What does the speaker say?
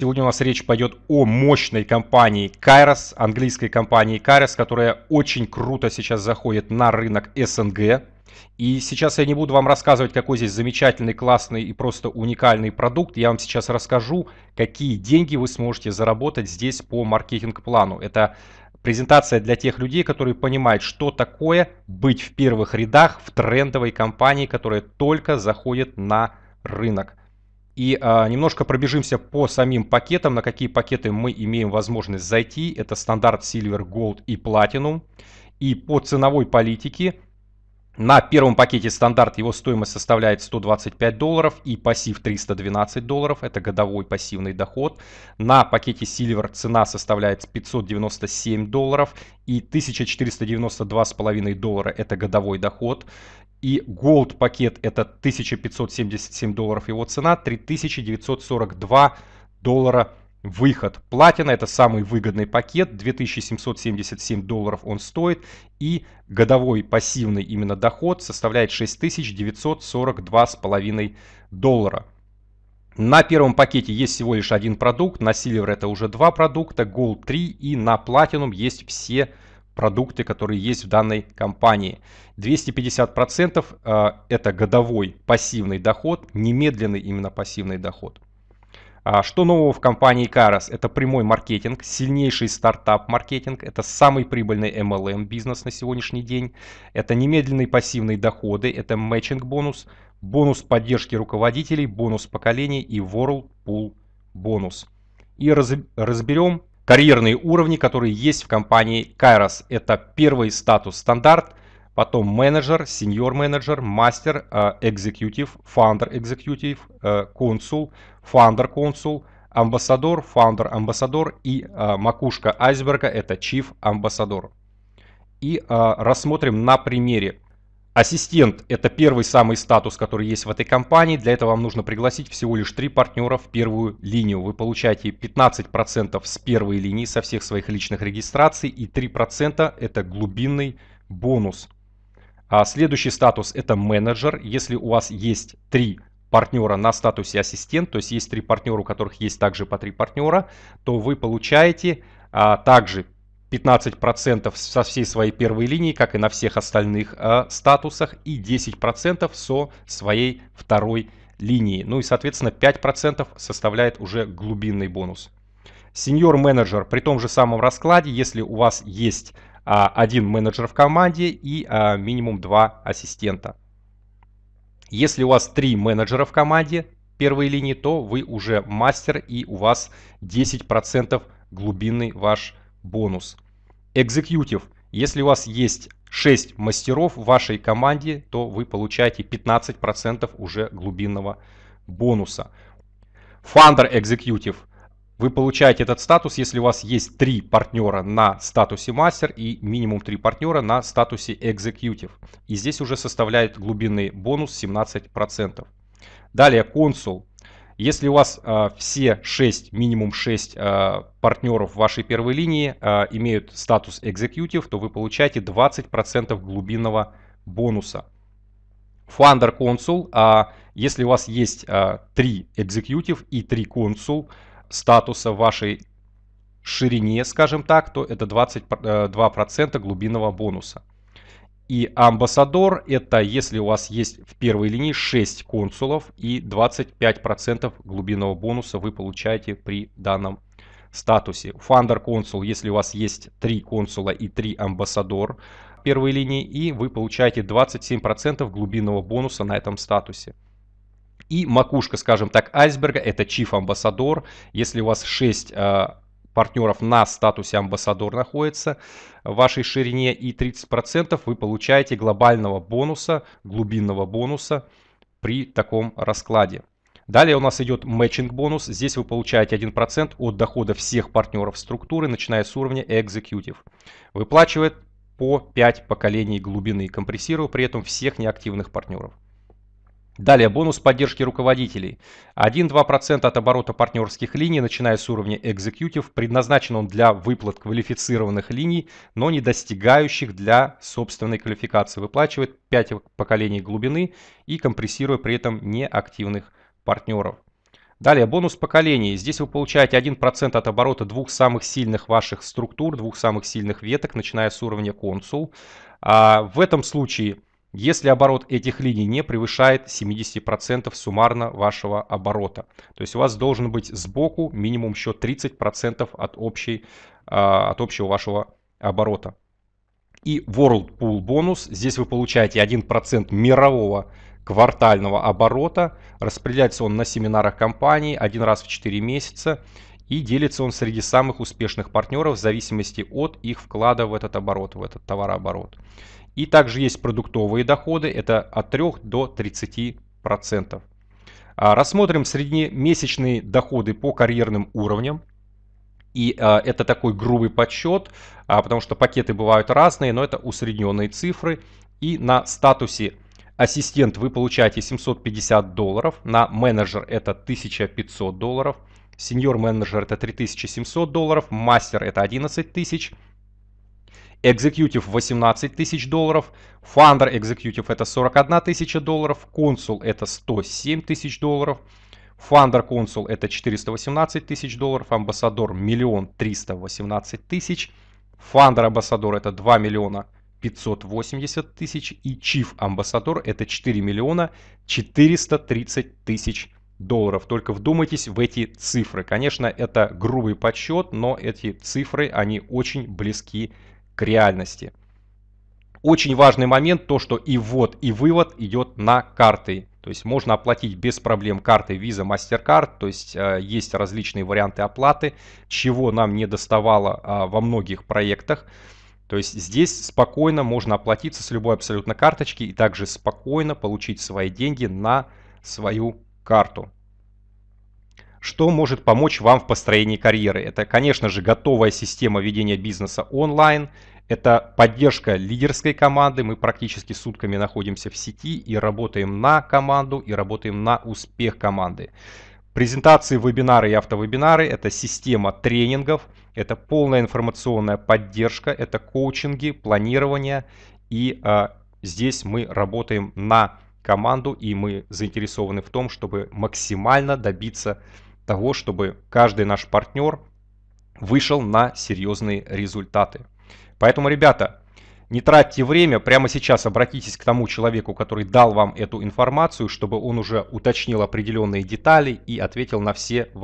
Сегодня у нас речь пойдет о мощной компании Kairos, английской компании Kairos, которая очень круто сейчас заходит на рынок СНГ. И сейчас я не буду вам рассказывать, какой здесь замечательный, классный и просто уникальный продукт. Я вам сейчас расскажу, какие деньги вы сможете заработать здесь по маркетинг-плану. Это презентация для тех людей, которые понимают, что такое быть в первых рядах в трендовой компании, которая только заходит на рынок. И а, немножко пробежимся по самим пакетам, на какие пакеты мы имеем возможность зайти. Это стандарт Silver, Gold и Platinum. И по ценовой политике на первом пакете стандарт его стоимость составляет 125 долларов и пассив 312 долларов, это годовой пассивный доход. На пакете Silver цена составляет 597 долларов и 1492,5 доллара, это годовой доход. И Gold пакет это 1577 долларов его цена, 3942 доллара выход. Платина это самый выгодный пакет, 2777 долларов он стоит и годовой пассивный именно доход составляет 6942,5 доллара. На первом пакете есть всего лишь один продукт, на Silver это уже два продукта, Gold 3 и на Platinum есть все продукты, которые есть в данной компании. 250% э, это годовой пассивный доход, немедленный именно пассивный доход. А что нового в компании Caras? Это прямой маркетинг, сильнейший стартап-маркетинг, это самый прибыльный MLM-бизнес на сегодняшний день, это немедленные пассивные доходы, это мэтчинг-бонус, бонус поддержки руководителей, бонус поколений и world pool бонус. И раз, разберем карьерные уровни, которые есть в компании Kairos. Это первый статус стандарт – потом менеджер, senior менеджер, мастер, э, экзекьютив, фаундер экзекьютив, э, консул, фаундер консул, амбассадор, фаундер амбассадор и э, макушка айсберга это chief амбассадор. И рассмотрим на примере. Ассистент – это первый самый статус, который есть в этой компании. Для этого вам нужно пригласить всего лишь три партнера в первую линию. Вы получаете 15% с первой линии со всех своих личных регистраций и 3% это глубинный бонус. А следующий статус это менеджер. Если у вас есть три партнера на статусе ассистент, то есть есть три партнера, у которых есть также по три партнера, то вы получаете а, также 15% со всей своей первой линии, как и на всех остальных э, статусах, и 10% со своей второй линии. Ну и, соответственно, 5% составляет уже глубинный бонус. Сеньор-менеджер при том же самом раскладе, если у вас есть а, один менеджер в команде и а, минимум два ассистента. Если у вас три менеджера в команде первой линии, то вы уже мастер и у вас 10% глубинный ваш бонус. Экзекьютив. Если у вас есть 6 мастеров в вашей команде, то вы получаете 15% уже глубинного бонуса. Фандер экзекьютив. Вы получаете этот статус, если у вас есть три партнера на статусе мастер и минимум три партнера на статусе executive. И здесь уже составляет глубинный бонус 17%. Далее консул. Если у вас э, все 6, минимум 6 э, партнеров вашей первой линии э, имеют статус executive, то вы получаете 20% глубинного бонуса. Funder консул. а если у вас есть э, 3 executive и 3 консул, статуса в вашей ширине, скажем так, то это 22% э, глубинного бонуса. И амбассадор это если у вас есть в первой линии 6 консулов и 25% глубинного бонуса вы получаете при данном статусе. Фандер консул, если у вас есть 3 консула и 3 амбассадор первой линии, и вы получаете 27% глубинного бонуса на этом статусе. И макушка, скажем так, айсберга – это Chief Ambassador. Если у вас 6 а, партнеров на статусе амбассадор находится в вашей ширине и 30% вы получаете глобального бонуса, глубинного бонуса при таком раскладе. Далее у нас идет матчинг бонус. Здесь вы получаете 1% от дохода всех партнеров структуры, начиная с уровня Executive. Выплачивает по 5 поколений глубины, компрессируя при этом всех неактивных партнеров. Далее бонус поддержки руководителей. 1-2% от оборота партнерских линий, начиная с уровня Executive, предназначен он для выплат квалифицированных линий, но не достигающих для собственной квалификации. Выплачивает 5 поколений глубины и компрессируя при этом неактивных партнеров. Далее, бонус поколений. Здесь вы получаете 1% от оборота двух самых сильных ваших структур, двух самых сильных веток, начиная с уровня консул. А в этом случае если оборот этих линий не превышает 70% суммарно вашего оборота. То есть у вас должен быть сбоку минимум еще 30% от, общей, а, от общего вашего оборота. И World Pool бонус. Здесь вы получаете 1% мирового квартального оборота. Распределяется он на семинарах компании один раз в 4 месяца. И делится он среди самых успешных партнеров в зависимости от их вклада в этот оборот, в этот товарооборот. И также есть продуктовые доходы, это от 3 до 30%. А, рассмотрим среднемесячные доходы по карьерным уровням. И а, это такой грубый подсчет, а, потому что пакеты бывают разные, но это усредненные цифры. И на статусе ассистент вы получаете 750 долларов, на менеджер это 1500 долларов, сеньор менеджер это 3700 долларов, мастер это 11 тысяч Executive 18 тысяч долларов, Founder Executive это 41 тысяча долларов, консул это 107 тысяч долларов, Founder консул это 418 тысяч долларов, Амбассадор 1 318 тысяч, Founder Амбассадор это 2 миллиона 580 тысяч и Chief амбассадор это 4 миллиона 430 тысяч долларов. Только вдумайтесь в эти цифры. Конечно, это грубый подсчет, но эти цифры, они очень близки к реальности. Очень важный момент то, что и ввод, и вывод идет на карты. То есть можно оплатить без проблем картой, Visa, MasterCard, то есть э, есть различные варианты оплаты, чего нам не доставало э, во многих проектах. То есть здесь спокойно можно оплатиться с любой абсолютно карточки и также спокойно получить свои деньги на свою карту. Что может помочь вам в построении карьеры? Это, конечно же, готовая система ведения бизнеса онлайн, это поддержка лидерской команды. Мы практически сутками находимся в сети и работаем на команду, и работаем на успех команды. Презентации, вебинары и автовебинары – это система тренингов, это полная информационная поддержка, это коучинги, планирование. И э, здесь мы работаем на команду, и мы заинтересованы в том, чтобы максимально добиться результата того, чтобы каждый наш партнер вышел на серьезные результаты. Поэтому, ребята, не тратьте время, прямо сейчас обратитесь к тому человеку, который дал вам эту информацию, чтобы он уже уточнил определенные детали и ответил на все ваши